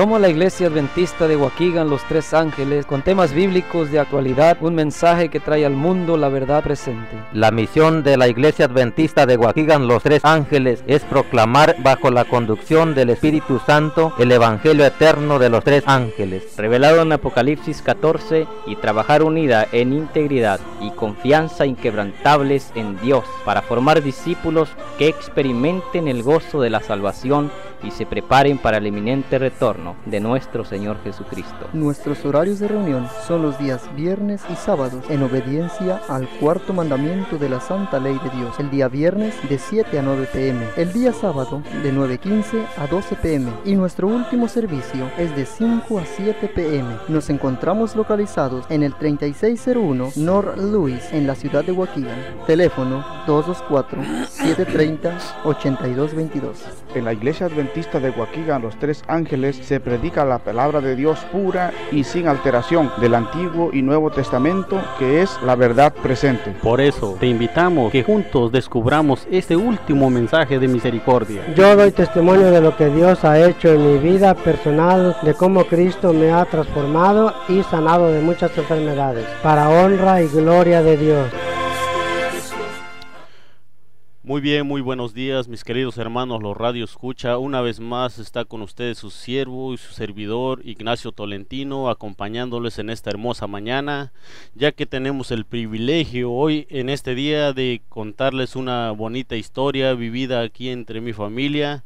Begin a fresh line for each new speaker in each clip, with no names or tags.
Como la Iglesia Adventista de Waquigan Los Tres Ángeles, con temas bíblicos de actualidad, un mensaje que trae al mundo la verdad presente. La misión de la Iglesia Adventista de Waquigan Los Tres Ángeles, es proclamar bajo la conducción del Espíritu Santo el Evangelio eterno de los Tres Ángeles, revelado en Apocalipsis
14, y trabajar unida en integridad y confianza inquebrantables en Dios para formar discípulos que experimenten el gozo de la salvación y se preparen para el inminente retorno de nuestro Señor Jesucristo.
Nuestros horarios de reunión son los días viernes y sábados en obediencia al cuarto mandamiento de la Santa Ley de Dios. El día viernes de 7 a 9 pm, el día sábado de 9.15 a 12 pm y nuestro último servicio es de 5 a 7 pm. Nos encontramos localizados en el 3601 North Louis en la ciudad de Joaquín. Teléfono 224 730 8222. En la iglesia adventista de de a Los Tres Ángeles, se predica la palabra de Dios pura y sin alteración del Antiguo y Nuevo Testamento, que es la verdad presente. Por eso te invitamos que juntos descubramos este último mensaje de misericordia.
Yo doy testimonio de lo que Dios ha hecho en mi vida personal, de cómo Cristo me ha transformado y sanado de muchas enfermedades, para honra y gloria de Dios.
Muy bien, muy buenos días, mis queridos hermanos, los Radio Escucha. Una vez más está con ustedes su siervo y su servidor Ignacio Tolentino, acompañándoles en esta hermosa mañana, ya que tenemos el privilegio hoy en este día de contarles una bonita historia vivida aquí entre mi familia.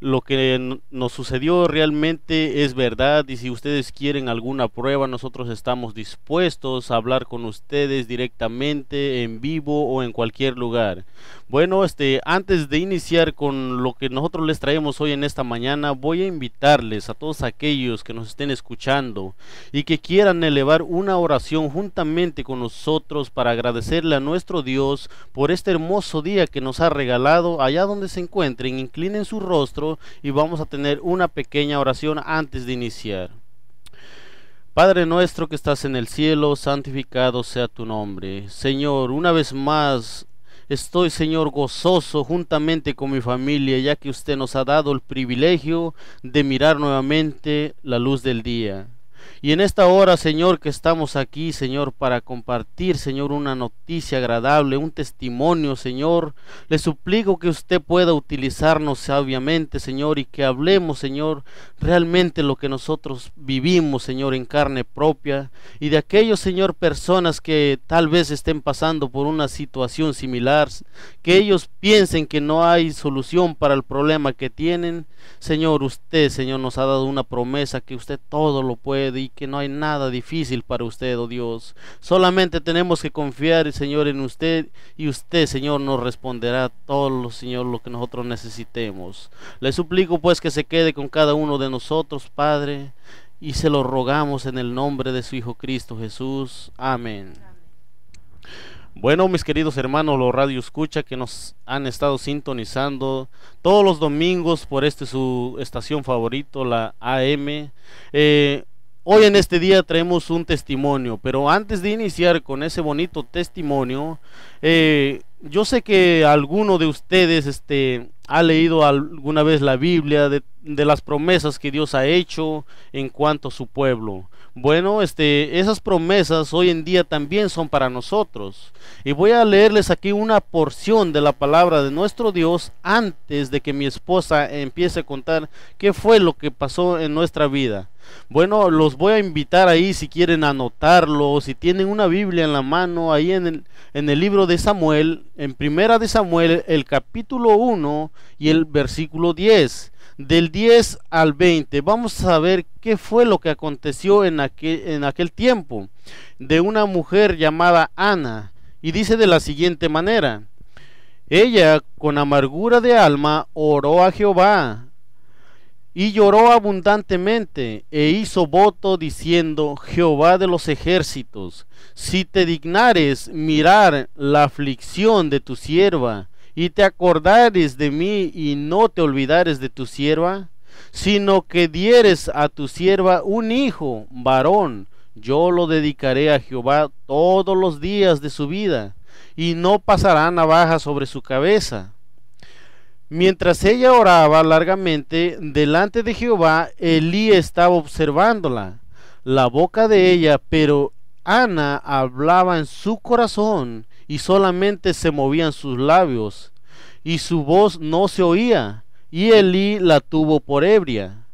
Lo que nos sucedió realmente es verdad y si ustedes quieren alguna prueba nosotros estamos dispuestos a hablar con ustedes directamente en vivo o en cualquier lugar. Bueno, este, antes de iniciar con lo que nosotros les traemos hoy en esta mañana, voy a invitarles a todos aquellos que nos estén escuchando y que quieran elevar una oración juntamente con nosotros para agradecerle a nuestro Dios por este hermoso día que nos ha regalado. Allá donde se encuentren, inclinen su rostro y vamos a tener una pequeña oración antes de iniciar. Padre nuestro que estás en el cielo, santificado sea tu nombre. Señor, una vez más Estoy, Señor, gozoso juntamente con mi familia, ya que usted nos ha dado el privilegio de mirar nuevamente la luz del día. Y en esta hora, Señor, que estamos aquí, Señor, para compartir, Señor, una noticia agradable, un testimonio, Señor, le suplico que usted pueda utilizarnos sabiamente, Señor, y que hablemos, Señor, realmente lo que nosotros vivimos, Señor, en carne propia, y de aquellos, Señor, personas que tal vez estén pasando por una situación similar, que ellos piensen que no hay solución para el problema que tienen. Señor, usted, Señor, nos ha dado una promesa que usted todo lo puede y que no hay nada difícil para usted, oh Dios. Solamente tenemos que confiar, Señor, en usted y usted, Señor, nos responderá todo, Señor, lo que nosotros necesitemos. Le suplico pues que se quede con cada uno de nosotros, Padre, y se lo rogamos en el nombre de su Hijo Cristo Jesús. Amén. Bueno, mis queridos hermanos, los radio escucha que nos han estado sintonizando todos los domingos por este su estación favorito, la AM. Eh, Hoy en este día traemos un testimonio, pero antes de iniciar con ese bonito testimonio, eh, yo sé que alguno de ustedes este, ha leído alguna vez la Biblia de, de, las promesas que Dios ha hecho en cuanto a su pueblo. Bueno, este, esas promesas hoy en día también son para nosotros. Y voy a leerles aquí una porción de la palabra de nuestro Dios antes de que mi esposa empiece a contar qué fue lo que pasó en nuestra vida. Bueno, los voy a invitar ahí si quieren anotarlo, si tienen una Biblia en la mano, ahí en el, en el libro de Samuel, en primera de Samuel, el capítulo 1 y el versículo 10 del 10 al 20. Vamos a ver qué fue lo que aconteció en aquel, en aquel tiempo de una mujer llamada Ana. Y dice de la siguiente manera, ella con amargura de alma oró a Jehová y lloró abundantemente e hizo voto diciendo, Jehová de los ejércitos, si te dignares mirar la aflicción de tu sierva, y te acordares de mí y no te olvidares de tu sierva, sino que dieres a tu sierva un hijo, varón, yo lo dedicaré a Jehová todos los días de su vida, y no pasará navaja sobre su cabeza. Mientras ella oraba largamente delante de Jehová, Elí estaba observándola, la boca de ella, pero Ana hablaba en su corazón y solamente se movían sus labios, y su voz no se oía, y Elí la tuvo por ebria.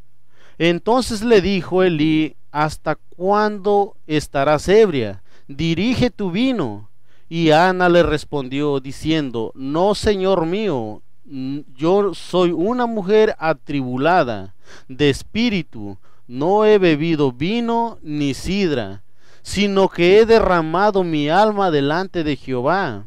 Entonces le dijo Elí, ¿hasta cuándo estarás ebria? Dirige tu vino. Y Ana le respondió diciendo, No, señor mío, yo soy una mujer atribulada de espíritu, no he bebido vino ni sidra, sino que he derramado mi alma delante de Jehová.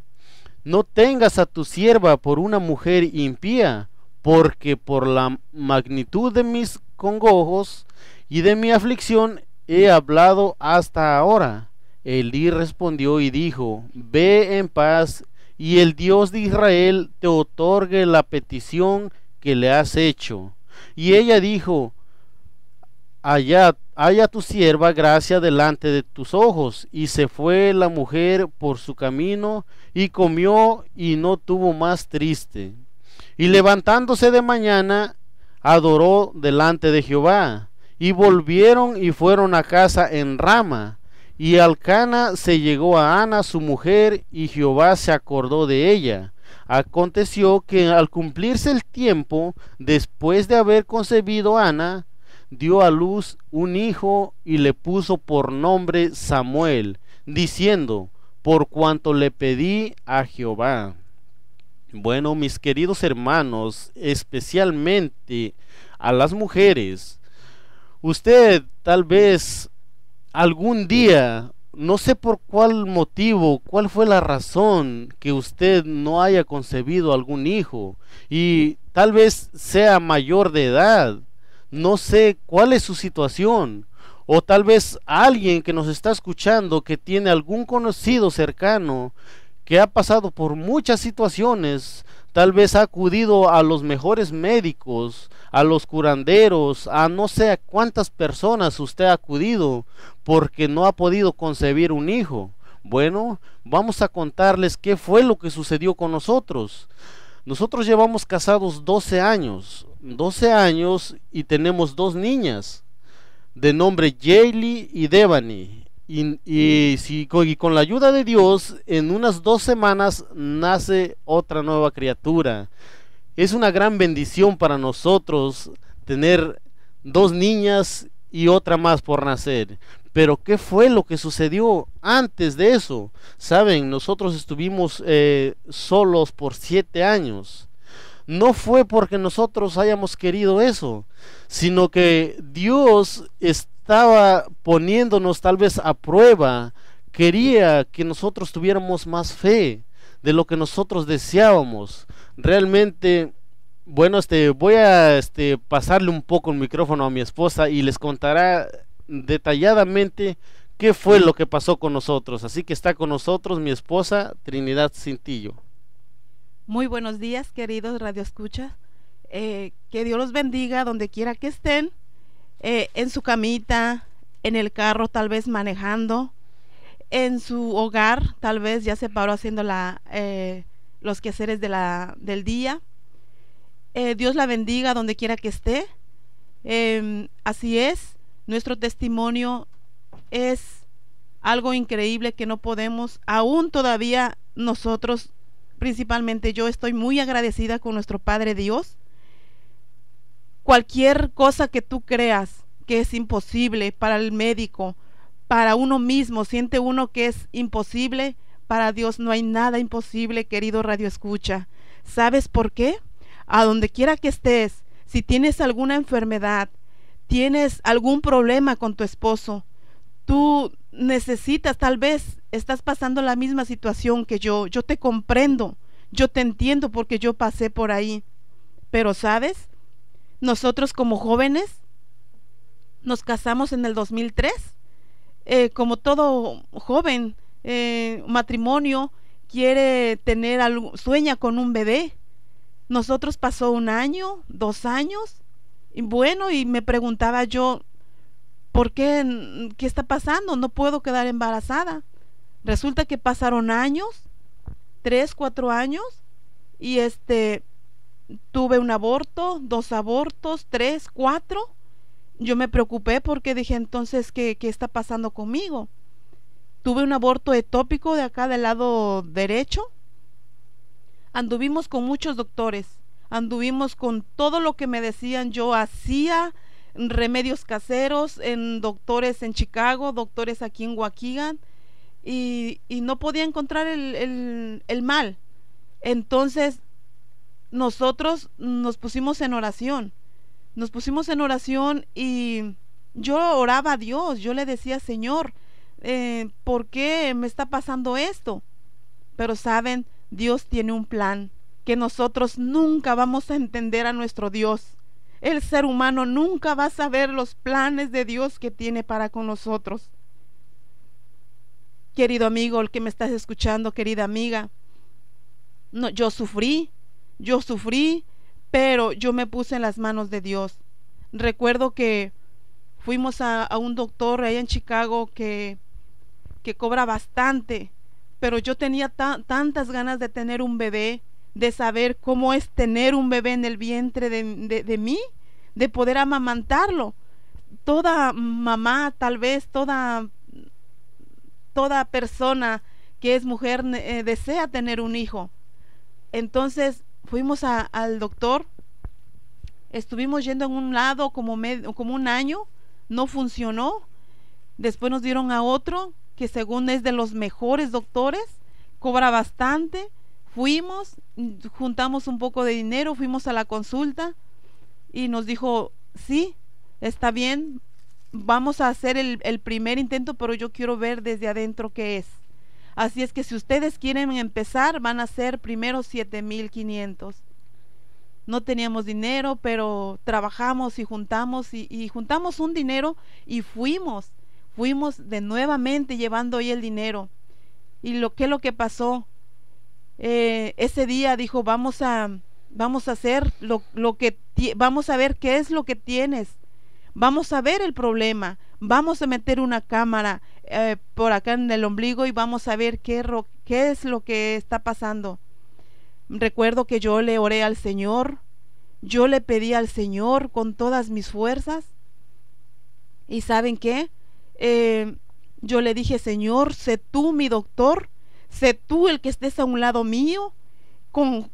No tengas a tu sierva por una mujer impía, porque por la magnitud de mis congojos y de mi aflicción he hablado hasta ahora. Elí respondió y dijo, Ve en paz, y el Dios de Israel te otorgue la petición que le has hecho. Y ella dijo, allá haya tu sierva gracia delante de tus ojos. Y se fue la mujer por su camino y comió y no tuvo más triste. Y levantándose de mañana, adoró delante de Jehová. Y volvieron y fueron a casa en rama. Y Alcana se llegó a Ana, su mujer, y Jehová se acordó de ella. Aconteció que al cumplirse el tiempo, después de haber concebido Ana, dio a luz un hijo y le puso por nombre Samuel, diciendo, por cuanto le pedí a Jehová. Bueno, mis queridos hermanos, especialmente a las mujeres, usted tal vez algún día, no sé por cuál motivo, cuál fue la razón que usted no haya concebido algún hijo y tal vez sea mayor de edad no sé cuál es su situación. O tal vez alguien que nos está escuchando que tiene algún conocido cercano que ha pasado por muchas situaciones, tal vez ha acudido a los mejores médicos, a los curanderos, a no sé a cuántas personas usted ha acudido porque no ha podido concebir un hijo. Bueno, vamos a contarles qué fue lo que sucedió con nosotros. Nosotros llevamos casados 12 años, 12 años y tenemos dos niñas de nombre Jaylee y Devani. Y, y, si, y con la ayuda de Dios, en unas dos semanas nace otra nueva criatura. Es una gran bendición para nosotros tener dos niñas y otra más por nacer. Pero ¿qué fue lo que sucedió antes de eso? Saben, nosotros estuvimos eh, solos por siete años. No fue porque nosotros hayamos querido eso, sino que Dios estaba poniéndonos tal vez a prueba, quería que nosotros tuviéramos más fe de lo que nosotros deseábamos. Realmente bueno, este, voy a este, pasarle un poco el micrófono a mi esposa y les contará detalladamente qué fue lo que pasó con nosotros. Así que está con nosotros mi esposa Trinidad Cintillo.
Muy buenos días, queridos Radio Eh, que Dios los bendiga donde quiera que estén, eh, en su camita, en el carro, tal vez manejando, en su hogar, tal vez ya se paró haciendo la, eh, los quehaceres de la, del día. Eh, Dios la bendiga donde quiera que esté. Em, así es, nuestro testimonio es algo increíble que no podemos, aún todavía nosotros, principalmente yo, estoy muy agradecida con nuestro Padre Dios. Cualquier cosa que tú creas que es imposible para el médico, para uno mismo, siente uno que es imposible, para Dios no hay nada imposible, querido Radio Escucha. ¿Sabes por qué? A donde quiera que estés, si tienes alguna enfermedad, tienes algún problema con tu esposo, tú necesitas, tal vez estás pasando la misma situación que yo, yo te comprendo, yo te entiendo porque yo pasé por ahí. Pero sabes, nosotros como jóvenes nos casamos en el 2003, eh, como todo joven, eh, matrimonio, quiere tener algo, sueña con un bebé. Nosotros pasó un año, dos años, y bueno, y me preguntaba yo, ¿por qué? ¿Qué está pasando? No puedo quedar embarazada. Resulta que pasaron años, tres, cuatro años, y este, tuve un aborto, dos abortos, tres, cuatro. Yo me preocupé porque dije entonces, ¿qué, qué está pasando conmigo? Tuve un aborto etópico de acá del lado derecho. Anduvimos con muchos doctores anduvimos con todo lo que me decían yo hacía, remedios caseros, en doctores en Chicago, doctores aquí en Waukegan, y, no podía encontrar el, mal. Entonces, nosotros nos pusimos en oración, nos pusimos en oración y yo oraba a Dios, yo le decía, Señor, eh, ¿por qué me está pasando esto? Pero saben, Dios tiene un plan que nosotros nunca vamos a entender a nuestro Dios. El ser humano nunca va a saber los planes de Dios que tiene para con nosotros. Querido amigo, el que me estás escuchando, querida amiga, no, yo sufrí, yo sufrí, pero yo me puse en las manos de Dios. Recuerdo que fuimos a, un doctor allá en Chicago que, que cobra bastante, pero yo tenía tantas ganas de tener un bebé de saber cómo es tener un bebé en el vientre de, mí, de poder amamantarlo. Toda mamá, tal vez toda, toda persona que es mujer eh, desea tener un hijo. Entonces fuimos al doctor, estuvimos yendo en un lado como, medio, como un año, no funcionó, después nos dieron a otro que según es de los mejores doctores, cobra bastante, fuimos, juntamos un poco de dinero, fuimos a la consulta y nos dijo, sí, está bien, vamos a hacer el, primer intento, pero yo quiero ver desde adentro qué es. Así es que si ustedes quieren empezar, van a ser primero 7.500. No teníamos dinero, pero trabajamos y juntamos y, juntamos un dinero y fuimos. Fuimos de nuevamente llevando ahí el dinero. ¿Y lo que lo que pasó? Eh, ese día dijo, vamos a, vamos a hacer lo, que, vamos a ver qué es lo que tienes, vamos a ver el problema, vamos a meter una cámara eh, por acá en el ombligo y vamos a ver qué, qué es lo que está pasando. Recuerdo que yo le oré al Señor, yo le pedí al Señor con todas mis fuerzas. ¿Y saben qué? Eh, yo le dije, Señor, sé tú mi doctor, sé tú el que estés a un lado mío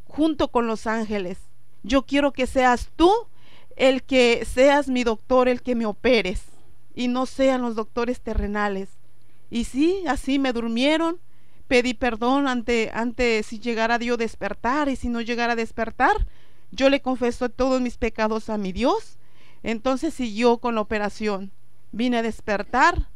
junto con los ángeles. Yo quiero que seas tú el que seas mi doctor, el que me operes, y no sean los doctores terrenales. Y sí, así me durmieron, pedí perdón ante, ante si llegara Dios despertar, y si no llegara a despertar, yo le confesé todos mis pecados a mi Dios. Entonces siguió con la operación. Vine a despertar,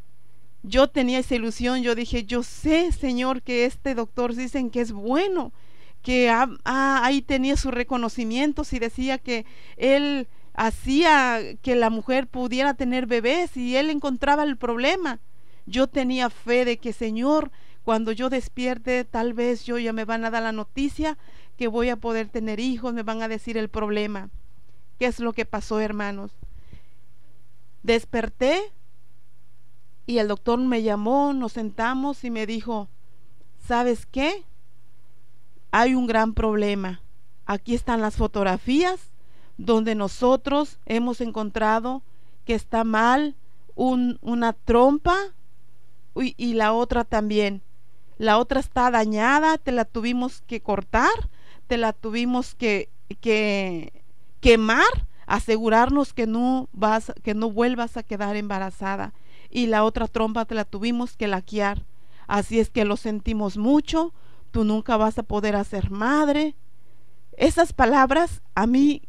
yo tenía esa ilusión, yo dije, yo sé, Señor, que este doctor dicen que es bueno, que ahí tenía sus reconocimientos y decía que él hacía que la mujer pudiera tener bebés y él encontraba el problema. Yo tenía fe de que, Señor, cuando yo despierte, tal vez yo ya me van a dar la noticia que voy a poder tener hijos, me van a decir el problema. ¿Qué es lo que pasó, hermanos? Desperté y el doctor me llamó, nos sentamos y me dijo, ¿sabes qué? Hay un gran problema. Aquí están las fotografías donde nosotros hemos encontrado que está mal un, una trompa y, la otra también. La otra está dañada, te la tuvimos que cortar, te la tuvimos que, que quemar, asegurarnos que no, vas, que no vuelvas a quedar embarazada y la otra trompa te la tuvimos que laquear. Así es que lo sentimos mucho, tú nunca vas a poder hacer madre. Esas palabras a mí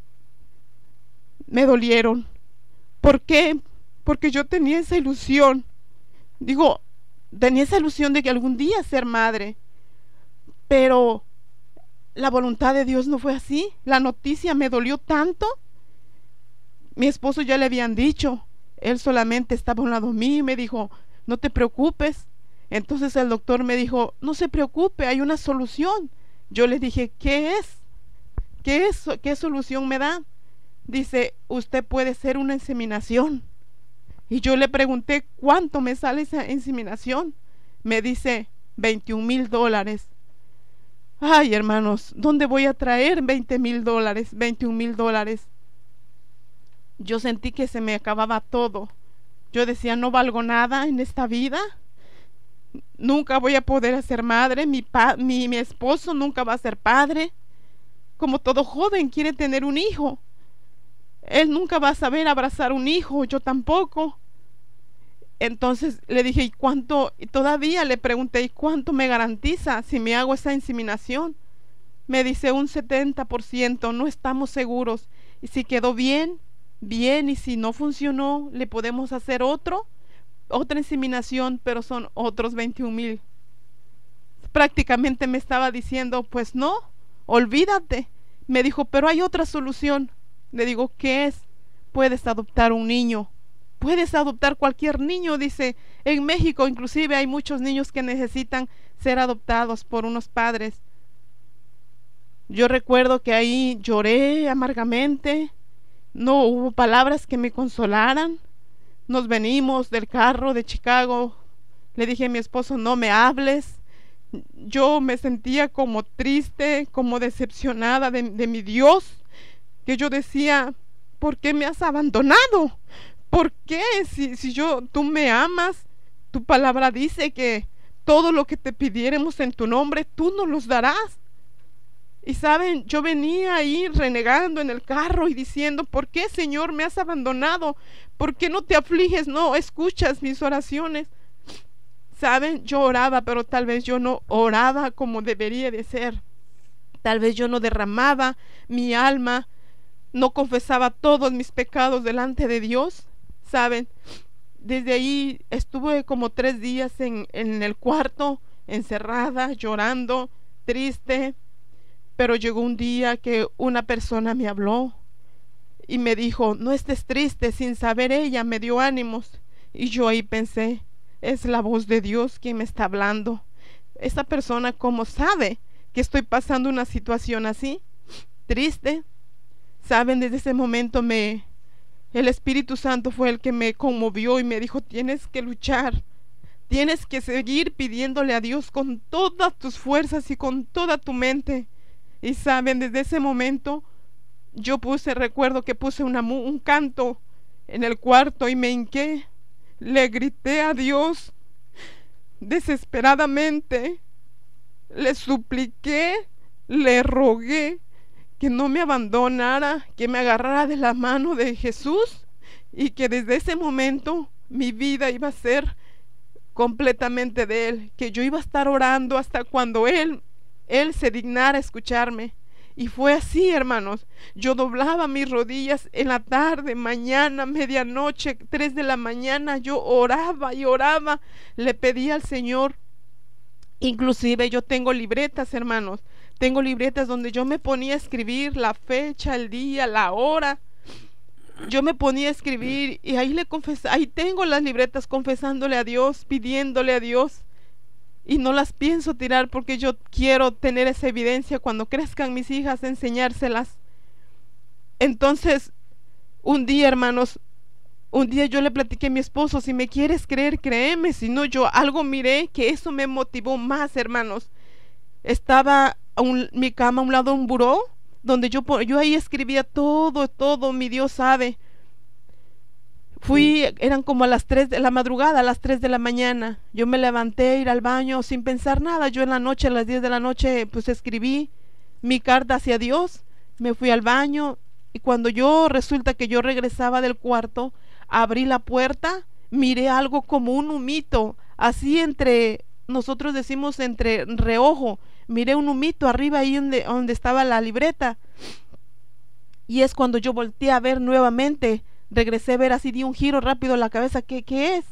me dolieron. ¿Por qué? Porque yo tenía esa ilusión. Digo, tenía esa ilusión de que algún día ser madre. Pero la voluntad de Dios no fue así. La noticia me dolió tanto. Mi esposo ya le habían dicho, él solamente estaba a un lado mío y me dijo, no te preocupes. Entonces el doctor me dijo, no se preocupe, hay una solución. Yo le dije, ¿qué es? ¿Qué, es, qué solución me da? Dice, usted puede ser una inseminación. Y yo le pregunté, ¿cuánto me sale esa inseminación? Me dice, 21 mil dólares. Ay, hermanos, ¿dónde voy a traer 20 mil dólares, 21 mil dólares? yo sentí que se me acababa todo. Yo decía, no valgo nada en esta vida. Nunca voy a poder ser madre. Mi, pa mi, mi esposo nunca va a ser padre. Como todo joven quiere tener un hijo. Él nunca va a saber abrazar un hijo, yo tampoco. Entonces le dije, ¿y cuánto? Y todavía le pregunté, ¿y cuánto me garantiza si me hago esa inseminación? Me dice un 70%, no estamos seguros. Y si quedó bien, bien y si no funcionó, le podemos hacer otro, otra inseminación, pero son otros 21 mil. Prácticamente me estaba diciendo, pues no, olvídate. Me dijo, pero hay otra solución. Le digo, ¿qué es? Puedes adoptar un niño. Puedes adoptar cualquier niño, dice. En México inclusive hay muchos niños que necesitan ser adoptados por unos padres. Yo recuerdo que ahí lloré amargamente, no hubo palabras que me consolaran. Nos venimos del carro de Chicago. Le dije a mi esposo, no me hables. Yo me sentía como triste, como decepcionada de, mi Dios, que yo decía, ¿por qué me has abandonado? ¿Por qué? Si, si yo, tú me amas, tu palabra dice que todo lo que te pidiéramos en tu nombre, tú nos los darás. Y saben, yo venía ahí renegando en el carro y diciendo, ¿por qué Señor me has abandonado? ¿Por qué no te afliges? No, escuchas mis oraciones. Saben, yo oraba, pero tal vez yo no oraba como debería de ser. Tal vez yo no derramaba mi alma, no confesaba todos mis pecados delante de Dios. Saben, desde ahí estuve como tres días en, en el cuarto, encerrada, llorando, triste, pero llegó un día que una persona me habló y me dijo, no estés triste, sin saber ella me dio ánimos. Y yo ahí pensé, es la voz de Dios quien me está hablando. esta persona, ¿cómo sabe que estoy pasando una situación así? Triste. Saben, desde ese momento me... El Espíritu Santo fue el que me conmovió y me dijo, tienes que luchar. Tienes que seguir pidiéndole a Dios con todas tus fuerzas y con toda tu mente. Y saben, desde ese momento yo puse, recuerdo que puse un canto en el cuarto y me hinqué. Le grité a Dios desesperadamente. Le supliqué, le rogué que no me abandonara, que me agarrara de la mano de Jesús y que desde ese momento mi vida iba a ser completamente de Él, que yo iba a estar orando hasta cuando Él él se dignara escucharme. Y fue así, hermanos. Yo doblaba mis rodillas en la tarde, mañana, medianoche, tres de la mañana. Yo oraba y oraba. Le pedía al Señor. Inclusive yo tengo libretas, hermanos. Tengo libretas donde yo me ponía a escribir la fecha, el día, la hora. Yo me ponía a escribir y ahí le confesaba, ahí tengo las libretas confesándole a Dios, pidiéndole a Dios y no las pienso tirar porque yo quiero tener esa evidencia cuando crezcan mis hijas, enseñárselas. Entonces, un día, hermanos, un día yo le platiqué a mi esposo, si me quieres creer, créeme, si no, yo algo miré que eso me motivó más, hermanos. Estaba mi cama a un lado un buró, donde yo, yo ahí escribía todo, todo, mi Dios sabe. Fui, eran como a las 3 de la madrugada, a las 3 de la mañana. Yo me levanté, ir al baño sin pensar nada. Yo en la noche, a las 10 de la noche, pues escribí mi carta hacia Dios. Me fui al baño y cuando yo resulta que yo regresaba del cuarto, abrí la puerta, miré algo como un humito, así entre, nosotros decimos entre reojo, miré un humito arriba ahí donde, donde estaba la libreta. Y es cuando yo volteé a ver nuevamente regresé a ver así, di un giro rápido la cabeza, ¿qué, es?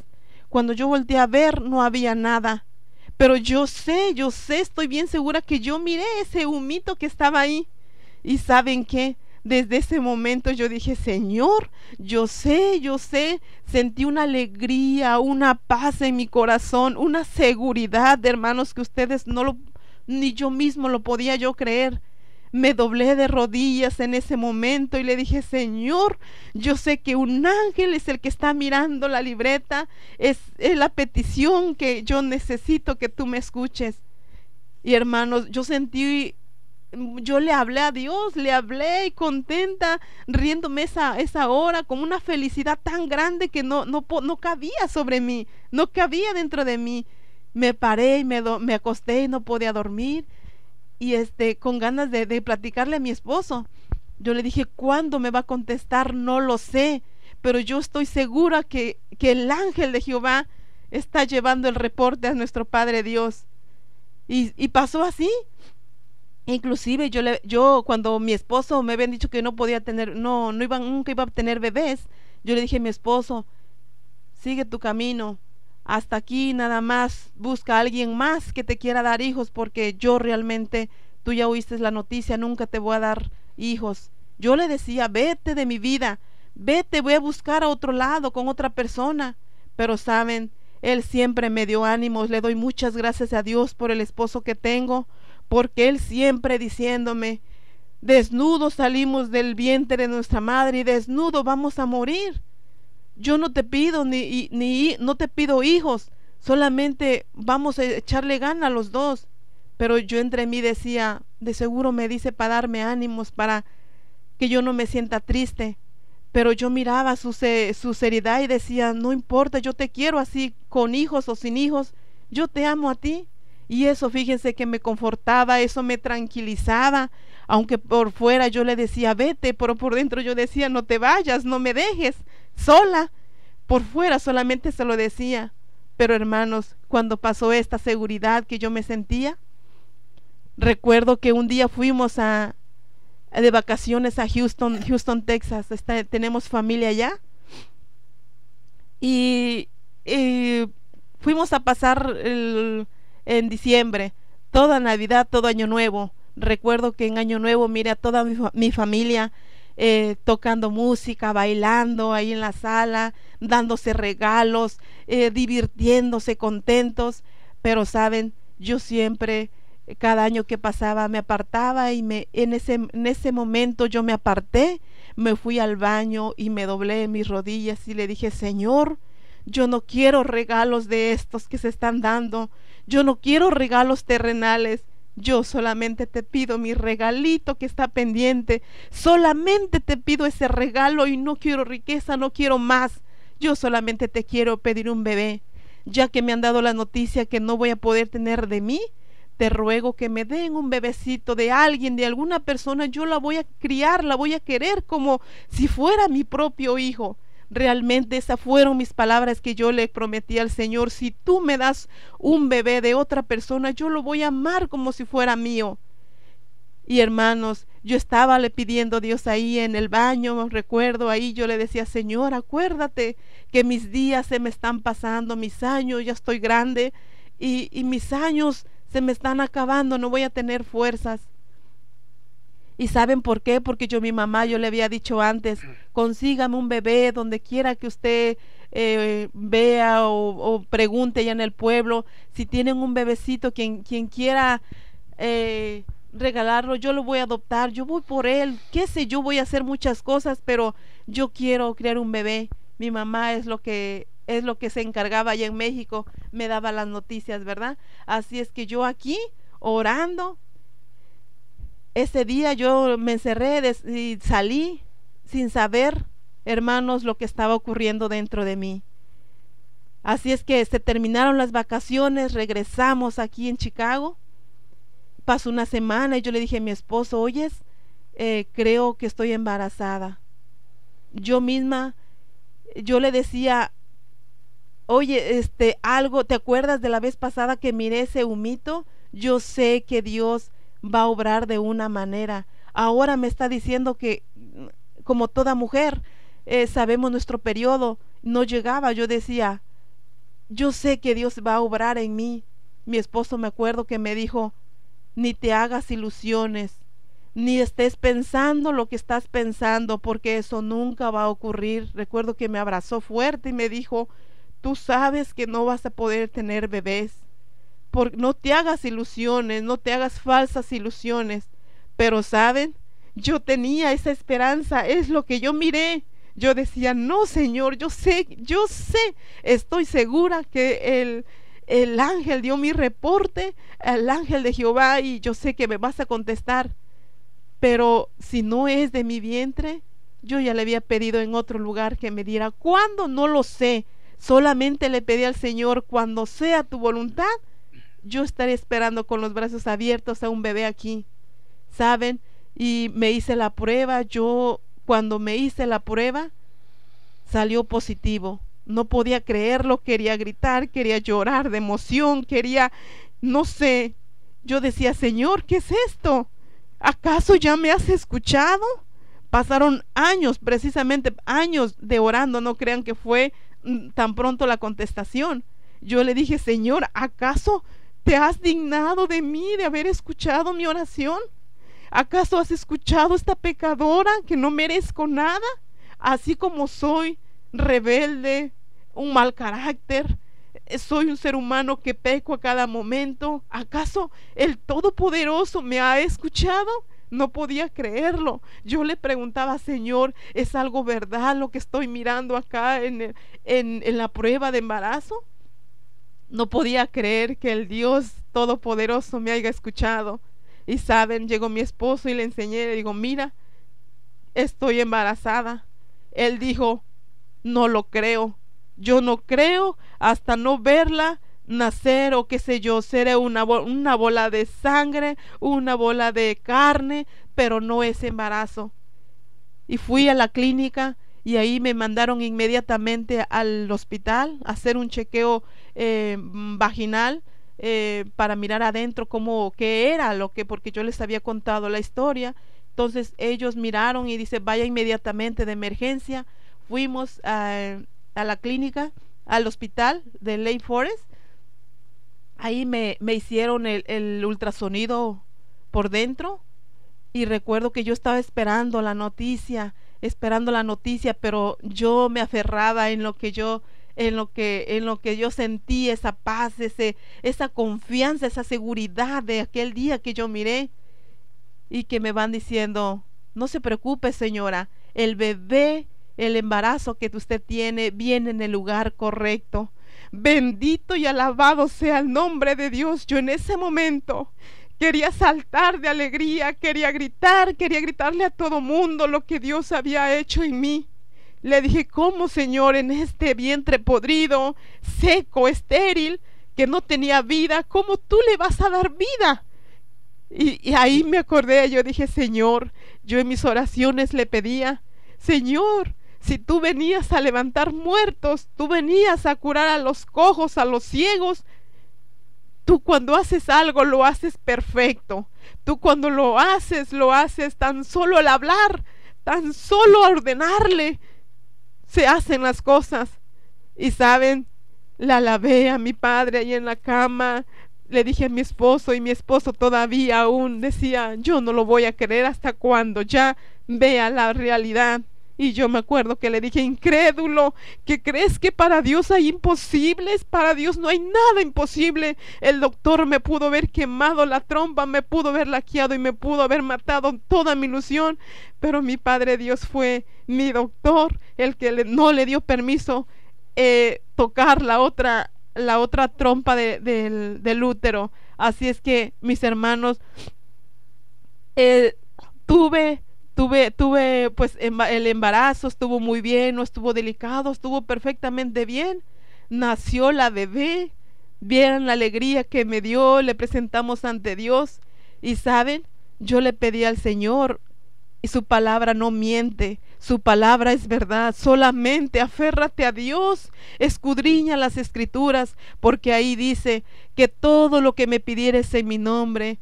Cuando yo volteé a ver no había nada. Pero yo sé, yo sé, estoy bien segura que yo miré ese humito que estaba ahí. Y saben qué, desde ese momento yo dije, Señor, yo sé, yo sé, sentí una alegría, una paz en mi corazón, una seguridad, hermanos, que ustedes no lo, ni yo mismo lo podía yo creer. Me doblé de rodillas en ese momento y le dije, Señor, yo sé que un ángel es el que está mirando la libreta, es, es la petición que yo necesito que tú me escuches. Y hermanos, yo sentí, yo le hablé a Dios, le hablé y contenta, riéndome esa, esa hora con una felicidad tan grande que no, no, no cabía sobre mí, no cabía dentro de mí. Me paré y me, me acosté y no podía dormir y este, con ganas de, platicarle a mi esposo. Yo le dije, ¿cuándo me va a contestar? No lo sé, pero yo estoy segura que, que el ángel de Jehová está llevando el reporte a nuestro Padre Dios. Y, y pasó así. Inclusive yo, le, yo cuando mi esposo me habían dicho que no podía tener, no, no iba, nunca iba a tener bebés, yo le dije a mi esposo, sigue tu camino, hasta aquí nada más, busca a alguien más que te quiera dar hijos, porque yo realmente, tú ya oíste la noticia, nunca te voy a dar hijos. Yo le decía, vete de mi vida, vete, voy a buscar a otro lado con otra persona. Pero saben, él siempre me dio ánimos, le doy muchas gracias a Dios por el esposo que tengo, porque él siempre diciéndome, desnudo salimos del vientre de nuestra madre y desnudo vamos a morir yo no te pido ni, ni no te pido hijos, solamente vamos a echarle gana a los dos. Pero yo entre mí decía, de seguro me dice para darme ánimos, para que yo no me sienta triste. Pero yo miraba su, su seriedad y decía, no importa, yo te quiero así, con hijos o sin hijos, yo te amo a ti. Y eso, fíjense que me confortaba, eso me tranquilizaba, aunque por fuera yo le decía, vete, pero por dentro yo decía, no te vayas, no me dejes sola. Por fuera solamente se lo decía. Pero hermanos, cuando pasó esta seguridad que yo me sentía, recuerdo que un día fuimos a, de vacaciones a Houston, Houston, Texas. tenemos familia allá. Y, fuimos a pasar en diciembre, toda Navidad, todo Año Nuevo. Recuerdo que en Año Nuevo mire a toda mi familia eh, tocando música, bailando ahí en la sala, dándose regalos, eh, divirtiéndose, contentos. Pero saben, yo siempre, eh, cada año que pasaba, me apartaba y me, en, ese, en ese momento yo me aparté, me fui al baño y me doblé mis rodillas y le dije, Señor, yo no quiero regalos de estos que se están dando, yo no quiero regalos terrenales yo solamente te pido mi regalito que está pendiente. Solamente te pido ese regalo y no quiero riqueza, no quiero más. Yo solamente te quiero pedir un bebé. Ya que me han dado la noticia que no voy a poder tener de mí, te ruego que me den un bebecito de alguien, de alguna persona. Yo la voy a criar, la voy a querer como si fuera mi propio hijo. Realmente esas fueron mis palabras que yo le prometí al Señor. Si tú me das un bebé de otra persona, yo lo voy a amar como si fuera mío. Y hermanos, yo estaba le pidiendo a Dios ahí en el baño, recuerdo ahí, yo le decía, Señor, acuérdate que mis días se me están pasando, mis años, ya estoy grande y, y mis años se me están acabando, no voy a tener fuerzas. ¿Y saben por qué? Porque yo, mi mamá, yo le había dicho antes, consígame un bebé donde quiera que usted eh, vea o, pregunte ya en el pueblo. Si tienen un bebecito, quien, quien quiera eh, regalarlo, yo lo voy a adoptar, yo voy por él, qué sé, yo voy a hacer muchas cosas, pero yo quiero crear un bebé. Mi mamá es lo que es lo que se encargaba allá en México, me daba las noticias, ¿verdad? Así es que yo aquí orando ese día yo me encerré y salí sin saber, hermanos, lo que estaba ocurriendo dentro de mí. Así es que se terminaron las vacaciones, regresamos aquí en Chicago. Pasó una semana y yo le dije a mi esposo, oyes, eh, creo que estoy embarazada. Yo misma, yo le decía, oye, este, algo, ¿te acuerdas de la vez pasada que miré ese humito? Yo sé que Dios va a obrar de una manera. Ahora me está diciendo que, como toda mujer, eh, sabemos nuestro periodo, no llegaba, yo decía, yo sé que Dios va a obrar en mí. Mi esposo me acuerdo que me dijo, ni te hagas ilusiones, ni estés pensando lo que estás pensando, porque eso nunca va a ocurrir. Recuerdo que me abrazó fuerte y me dijo, tú sabes que no vas a poder tener bebés no te hagas ilusiones, no te hagas falsas ilusiones. Pero, ¿saben? Yo tenía esa esperanza, es lo que yo miré. Yo decía, no, Señor, yo sé, yo sé, estoy segura que el, el ángel dio mi reporte al ángel de Jehová y yo sé que me vas a contestar. Pero si no es de mi vientre, yo ya le había pedido en otro lugar que me diera. ¿Cuándo? No lo sé. Solamente le pedí al Señor, cuando sea tu voluntad, yo estaré esperando con los brazos abiertos a un bebé aquí. ¿Saben? Y me hice la prueba, yo cuando me hice la prueba salió positivo. No podía creerlo, quería gritar, quería llorar de emoción, quería, no sé. Yo decía, Señor, ¿qué es esto? ¿Acaso ya me has escuchado? Pasaron años, precisamente años de orando, no crean que fue mm, tan pronto la contestación. Yo le dije, Señor, ¿acaso ¿Te has dignado de mí de haber escuchado mi oración? ¿Acaso has escuchado esta pecadora que no merezco nada? Así como soy rebelde, un mal carácter, eh, soy un ser humano que peco a cada momento. ¿Acaso el Todopoderoso me ha escuchado? No podía creerlo. Yo le preguntaba, Señor, ¿es algo verdad lo que estoy mirando acá en, en la prueba de embarazo? No podía creer que el Dios Todopoderoso me haya escuchado. Y saben, llegó mi esposo y le enseñé, le digo, mira, estoy embarazada. Él dijo, no lo creo. Yo no creo hasta no verla nacer o qué sé yo, seré una, una bola de sangre, una bola de carne, pero no es embarazo. Y fui a la clínica y ahí me mandaron inmediatamente al hospital a hacer un chequeo eh, vaginal eh, para mirar adentro cómo qué era lo que porque yo les había contado la historia entonces ellos miraron y dice vaya inmediatamente de emergencia fuimos a, la clínica al hospital de Lake Forest ahí me, hicieron el, el ultrasonido por dentro y recuerdo que yo estaba esperando la noticia esperando la noticia, pero yo me aferraba en lo que yo en lo que en lo que yo sentí esa paz, ese esa confianza, esa seguridad de aquel día que yo miré y que me van diciendo, "No se preocupe, señora, el bebé, el embarazo que usted tiene viene en el lugar correcto." Bendito y alabado sea el nombre de Dios. Yo en ese momento Quería saltar de alegría, quería gritar, quería gritarle a todo mundo lo que Dios había hecho en mí. Le dije, ¿cómo, Señor, en este vientre podrido, seco, estéril, que no tenía vida, cómo tú le vas a dar vida? Y, ahí me acordé, yo dije, Señor, yo en mis oraciones le pedía, Señor, si tú venías a levantar muertos, tú venías a curar a los cojos, a los ciegos, Tú cuando haces algo lo haces perfecto. Tú cuando lo haces, lo haces tan solo al hablar, tan solo a ordenarle. Se hacen las cosas. Y saben, la lavé a mi padre ahí en la cama, le dije a mi esposo y mi esposo todavía aún decía, yo no lo voy a querer hasta cuando ya vea la realidad y yo me acuerdo que le dije, incrédulo, que crees que para Dios hay imposibles, para Dios no hay nada imposible. El doctor me pudo haber quemado la trompa, me pudo haber laqueado y me pudo haber matado toda mi ilusión, pero mi Padre Dios fue mi doctor, el que no le dio permiso eh, tocar la otra, la otra trompa del, del, útero. Así es que, mis hermanos, eh, tuve tuve, tuve, pues el embarazo estuvo muy bien, no estuvo delicado, estuvo perfectamente bien. Nació la bebé, vieron la alegría que me dio, le presentamos ante Dios. Y saben, yo le pedí al Señor y su palabra no miente, su palabra es verdad. Solamente aférrate a Dios, escudriña las escrituras, porque ahí dice que todo lo que me pidieres en mi nombre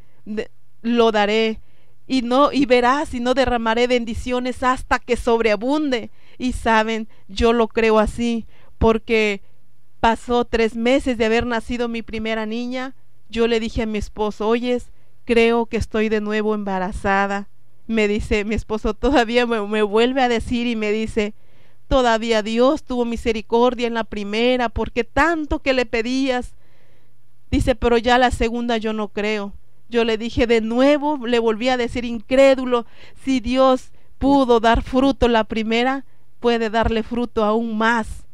lo daré y no y verás y no derramaré bendiciones hasta que sobreabunde. Y saben, yo lo creo así, porque pasó tres meses de haber nacido mi primera niña. Yo le dije a mi esposo, oyes, creo que estoy de nuevo embarazada. Me dice, mi esposo todavía me vuelve a decir y me dice, todavía Dios tuvo misericordia en la primera, porque tanto que le pedías. Dice, pero ya la segunda yo no creo. Yo le dije de nuevo, le volví a decir incrédulo, si Dios pudo dar fruto la primera, puede darle fruto aún más.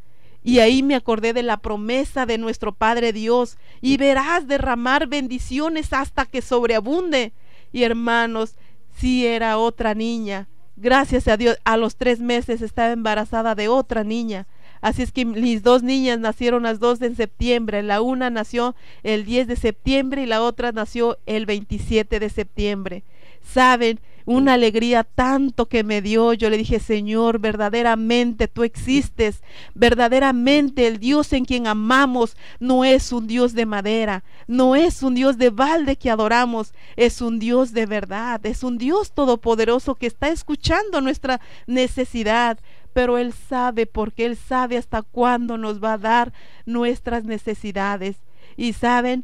Y ahí me acordé de la promesa de nuestro Padre Dios, y verás derramar bendiciones hasta que sobreabunde. Y hermanos, si era otra niña, gracias a Dios, a los tres meses estaba embarazada de otra niña. Así es que mis dos niñas nacieron las dos en septiembre. La una nació el 10 de septiembre y la otra nació el 27 de septiembre. Saben, una alegría tanto que me dio. Yo le dije, Señor, verdaderamente tú existes, verdaderamente el Dios en quien amamos no es un Dios de madera, no es un Dios de balde que adoramos, es un Dios de verdad, es un Dios todopoderoso que está escuchando nuestra necesidad pero Él sabe porque Él sabe hasta cuándo nos va a dar nuestras necesidades. Y saben,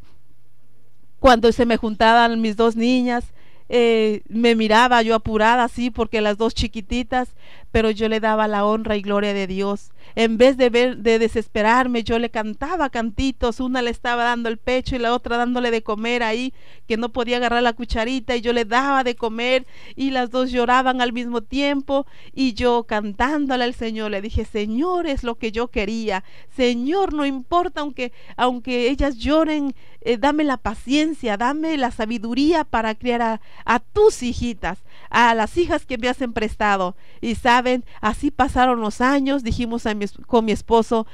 cuando se me juntaban mis dos niñas, eh, me miraba yo apurada así porque las dos chiquititas, pero yo le daba la honra y gloria de Dios en vez de, ver, de desesperarme, yo le cantaba cantitos, una le estaba dando el pecho y la otra dándole de comer ahí, que no podía agarrar la cucharita y yo le daba de comer y las dos lloraban al mismo tiempo y yo cantándole al Señor le dije, Señor es lo que yo quería, Señor no importa aunque, aunque ellas lloren, eh, dame la paciencia, dame la sabiduría para criar a tus hijitas a las hijas que me hacen prestado. Y saben, así pasaron los años, dijimos a con mi esposo,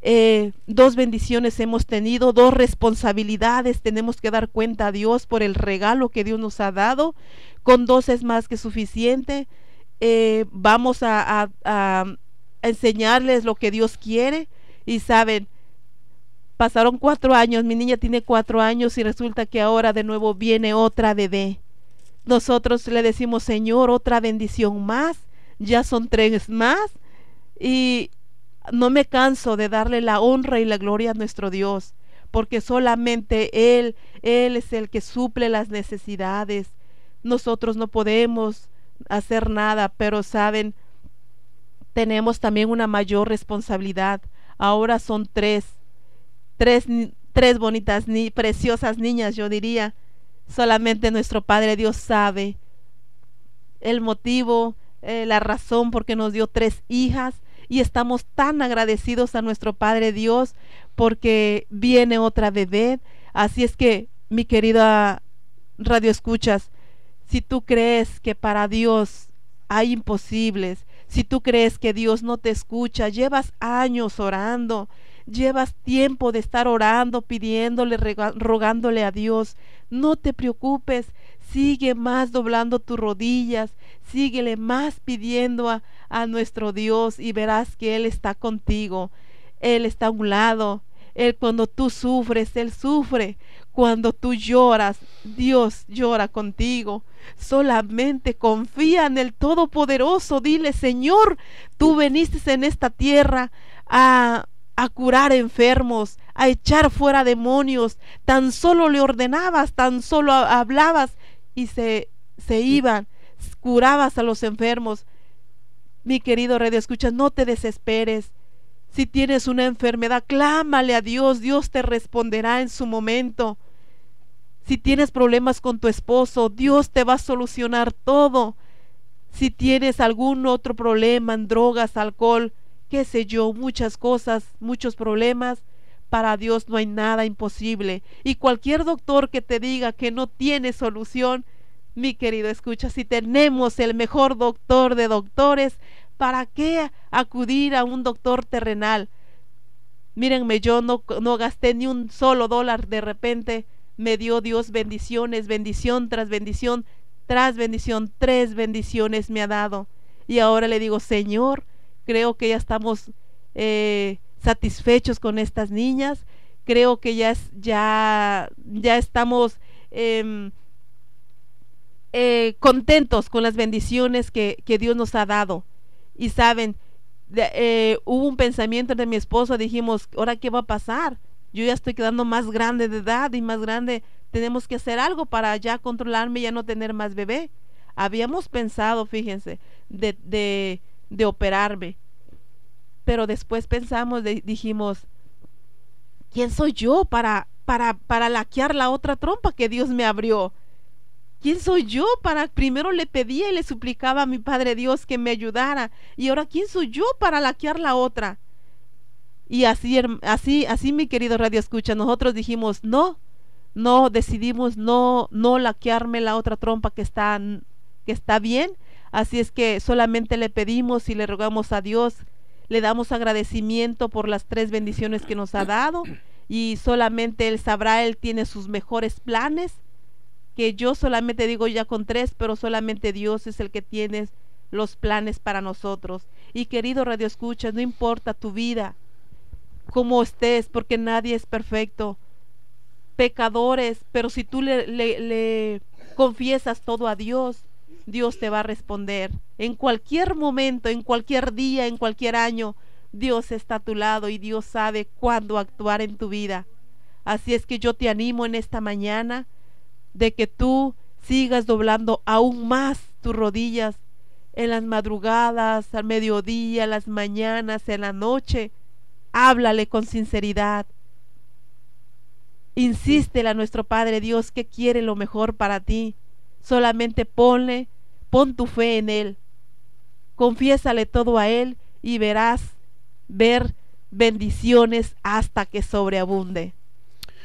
eh, dos bendiciones hemos tenido, dos responsabilidades, tenemos que dar cuenta a Dios por el regalo que Dios nos ha dado, con dos es más que suficiente, eh, vamos a, a enseñarles lo que Dios quiere y saben, pasaron cuatro años, mi niña tiene cuatro años y resulta que ahora de nuevo viene otra bebé nosotros le decimos, Señor, otra bendición más, ya son tres más, y no me canso de darle la honra y la gloria a nuestro Dios, porque solamente Él, Él es el que suple las necesidades. Nosotros no podemos hacer nada, pero saben, tenemos también una mayor responsabilidad. Ahora son tres, tres, tres bonitas, ni preciosas niñas, yo diría, Solamente nuestro Padre Dios sabe el motivo, eh, la razón por qué nos dio tres hijas y estamos tan agradecidos a nuestro Padre Dios porque viene otra bebé. Así es que, mi querida Radio Escuchas, si tú crees que para Dios hay imposibles, si tú crees que Dios no te escucha, llevas años orando, llevas tiempo de estar orando, pidiéndole, rogándole a Dios, no te preocupes, sigue más doblando tus rodillas, síguele más pidiendo a, nuestro Dios y verás que Él está contigo, Él está a un lado, él cuando tú sufres, Él sufre. Cuando tú lloras, Dios llora contigo. Solamente confía en el Todopoderoso. Dile, Señor, tú veniste en esta tierra a a curar enfermos, a echar fuera demonios, tan solo le ordenabas, tan solo hablabas y se, se iban, curabas a los enfermos. Mi querido Rey Escucha, no te desesperes. Si tienes una enfermedad, clámale a Dios, Dios te responderá en su momento. Si tienes problemas con tu esposo, Dios te va a solucionar todo. Si tienes algún otro problema en drogas, alcohol, qué sé yo, muchas cosas, muchos problemas. Para Dios no hay nada imposible. Y cualquier doctor que te diga que no tiene solución, mi querido escucha, si tenemos el mejor doctor de doctores, ¿para qué acudir a un doctor terrenal? Mírenme, yo no, gasté ni un solo dólar de repente. Me dio Dios bendiciones, bendición tras bendición, tras bendición, tres bendiciones me ha dado. Y ahora le digo, Señor, creo que ya estamos eh, satisfechos con estas niñas, creo que ya, ya, ya estamos em, eh, contentos con las bendiciones que, Dios nos ha dado. Y saben, eh, hubo un pensamiento de mi esposo, dijimos, ¿ahora qué va a pasar? Yo ya estoy quedando más grande de edad y más grande, tenemos que hacer algo para ya controlarme y ya no tener más bebé. Habíamos pensado, fíjense, de de operarme. Pero después pensamos, dijimos, ¿quién soy yo para, para, para laquear la otra trompa que Dios me abrió? ¿Quién soy yo para primero le pedía y le suplicaba a mi Padre Dios que me ayudara y ahora quién soy yo para laquear la otra? Y así así así mi querido Radio Escucha, nosotros dijimos, "No, no decidimos no no laquearme la otra trompa que está que está bien Así es que solamente le pedimos y le rogamos a Dios, le damos agradecimiento por las tres bendiciones que nos ha dado y solamente Él sabrá, Él tiene sus mejores planes, que yo solamente digo ya con tres, pero solamente Dios es el que tiene los planes para nosotros. Y querido Radio Escucha, no importa tu vida, cómo estés, porque nadie es perfecto, pecadores, pero si tú le, le, le confiesas todo a Dios, Dios te va a responder. En cualquier momento, en cualquier día, en cualquier año, Dios está a tu lado y Dios sabe cuándo actuar en tu vida. Así es que yo te animo en esta mañana de que tú sigas doblando aún más tus rodillas en las madrugadas, al mediodía, las mañanas, en la noche. Háblale con sinceridad. Insístele a nuestro Padre Dios que quiere lo mejor para ti. Solamente ponle, pon tu fe en Él. Confiésale todo a Él y verás ver bendiciones hasta que sobreabunde.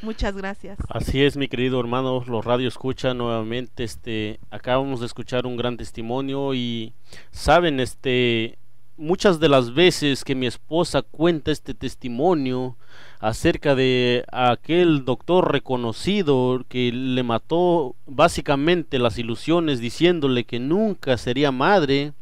Muchas gracias.
Así es, mi querido hermano, los radio escucha nuevamente este acabamos de escuchar un gran testimonio y saben este muchas de las veces que mi esposa cuenta este testimonio acerca de aquel doctor reconocido que le mató básicamente las ilusiones diciéndole que nunca sería madre,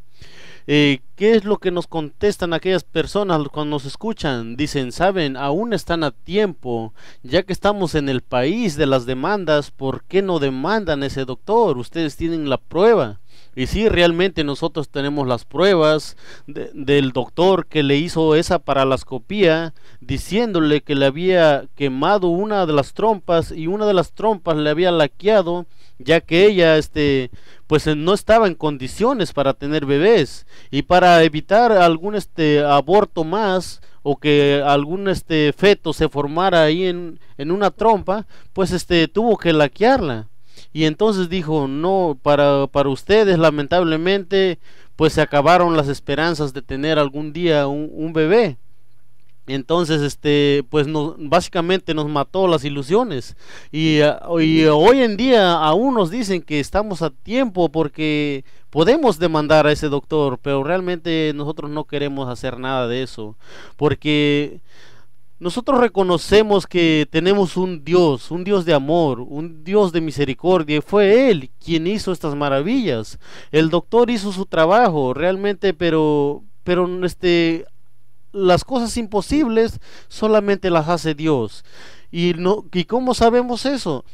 eh, ¿qué es lo que nos contestan aquellas personas cuando nos escuchan? Dicen, saben, aún están a tiempo, ya que estamos en el país de las demandas, ¿por qué no demandan ese doctor? Ustedes tienen la prueba. Y si sí, realmente nosotros tenemos las pruebas del doctor que le hizo esa paralascopía diciéndole que le había quemado una de las trompas y una de las trompas le había laqueado ya que ella este pues eh, no estaba en condiciones para tener bebés y para evitar algún este aborto más o que algún este feto se formara ahí en, en una trompa, pues este tuvo que laquearla y entonces dijo, no, para, para ustedes lamentablemente pues se acabaron las esperanzas de tener algún día un, bebé. Entonces, este, pues básicamente nos mató las ilusiones. Ah, y, hoy en día aún nos dicen que estamos a tiempo porque podemos demandar a ese doctor, pero realmente nosotros no queremos hacer nada de eso. Porque nosotros reconocemos que tenemos un Dios, un Dios de amor, un Dios de misericordia, fue Él quien hizo estas maravillas. El doctor hizo su trabajo, realmente, pero, pero este, las cosas imposibles solamente las hace Dios. ¿Y, no, ¿Y cómo sabemos eso?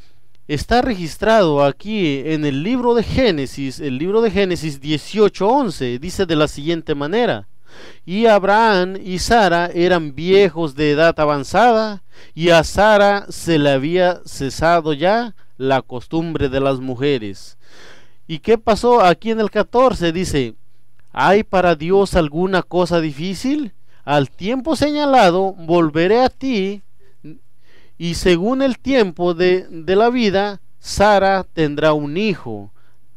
Está registrado aquí en el libro de Génesis, el libro de Génesis 18.11, dice de la siguiente manera. Y Abraham y Sara eran viejos de edad avanzada, y a Sara se le había cesado ya la costumbre de las mujeres. ¿Y qué pasó aquí en el 14? Dice, ¿hay para Dios alguna cosa difícil? Al tiempo señalado volveré a ti, y según el tiempo de, de la vida, Sara tendrá un hijo.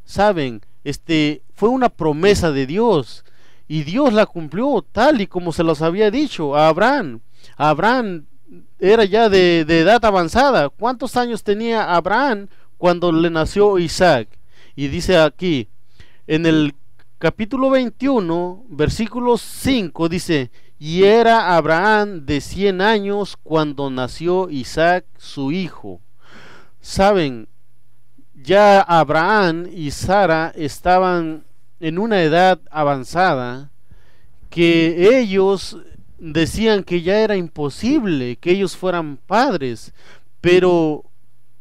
Saben, este fue una promesa de Dios. Y Dios la cumplió tal y como se los había dicho a Abraham. Abraham era ya de, edad avanzada. ¿Cuántos años tenía Abraham cuando le nació Isaac? Y dice aquí, en el capítulo 21, versículo 5, dice, y era Abraham de 100 años cuando nació Isaac su hijo. Saben, ya Abraham y Sara estaban en una edad avanzada que ellos decían que ya era imposible que ellos fueran padres, pero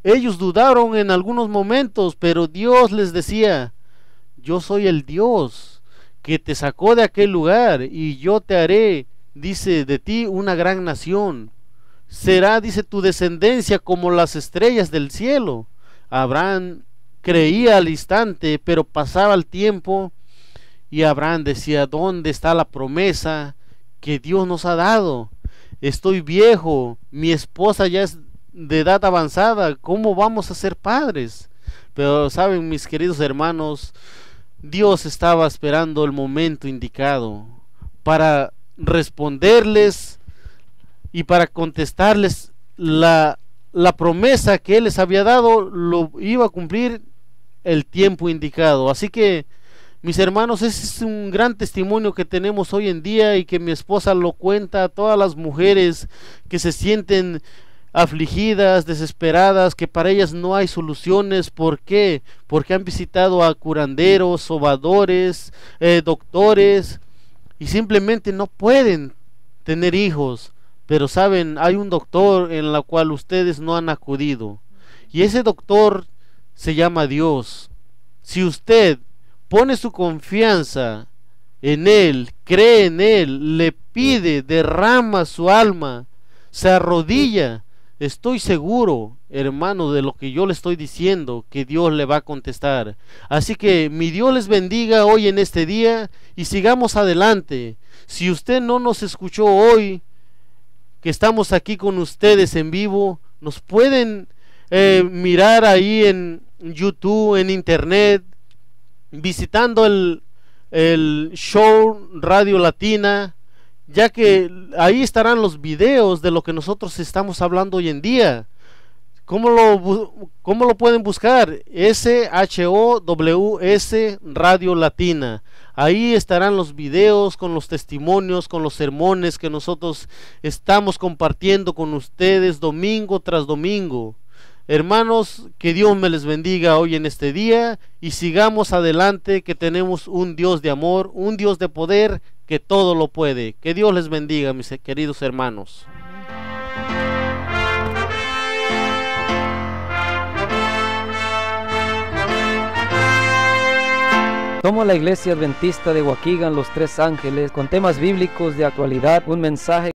ellos dudaron en algunos momentos, pero Dios les decía, yo soy el Dios que te sacó de aquel lugar y yo te haré, dice, de ti una gran nación. Será, dice, tu descendencia como las estrellas del cielo. Abraham creía al instante, pero pasaba el tiempo y Abraham decía, ¿dónde está la promesa que Dios nos ha dado? Estoy viejo, mi esposa ya es de edad avanzada, ¿cómo vamos a ser padres? Pero saben, mis queridos hermanos, Dios estaba esperando el momento indicado para responderles y para contestarles la, la promesa que Él les había dado, lo iba a cumplir el tiempo indicado. Así que, mis hermanos, ese es un gran testimonio que tenemos hoy en día y que mi esposa lo cuenta a todas las mujeres que se sienten afligidas, desesperadas, que para ellas no hay soluciones. ¿Por qué? Porque han visitado a curanderos, sobadores, eh, doctores y simplemente no pueden tener hijos. Pero saben, hay un doctor en la cual ustedes no han acudido. Y ese doctor se llama Dios. Si usted pone su confianza en Él, cree en Él, le pide, derrama su alma, se arrodilla, estoy seguro, hermano, de lo que yo le estoy diciendo, que Dios le va a contestar. Así que mi Dios les bendiga hoy en este día y sigamos adelante. Si usted no nos escuchó hoy, que estamos aquí con ustedes en vivo, nos pueden eh, mirar ahí en, YouTube, en Internet, visitando el, el show Radio Latina, ya que ahí estarán los videos de lo que nosotros estamos hablando hoy en día. ¿Cómo lo, cómo lo pueden buscar? S-H-O-W-S Radio Latina. Ahí estarán los videos con los testimonios, con los sermones que nosotros estamos compartiendo con ustedes domingo tras domingo. Hermanos, que Dios me les bendiga hoy en este día y sigamos adelante que tenemos un Dios de amor, un Dios de poder que todo lo puede. Que Dios les bendiga, mis queridos hermanos. Somos la Iglesia Adventista de Los Tres Ángeles, con temas bíblicos de actualidad, un mensaje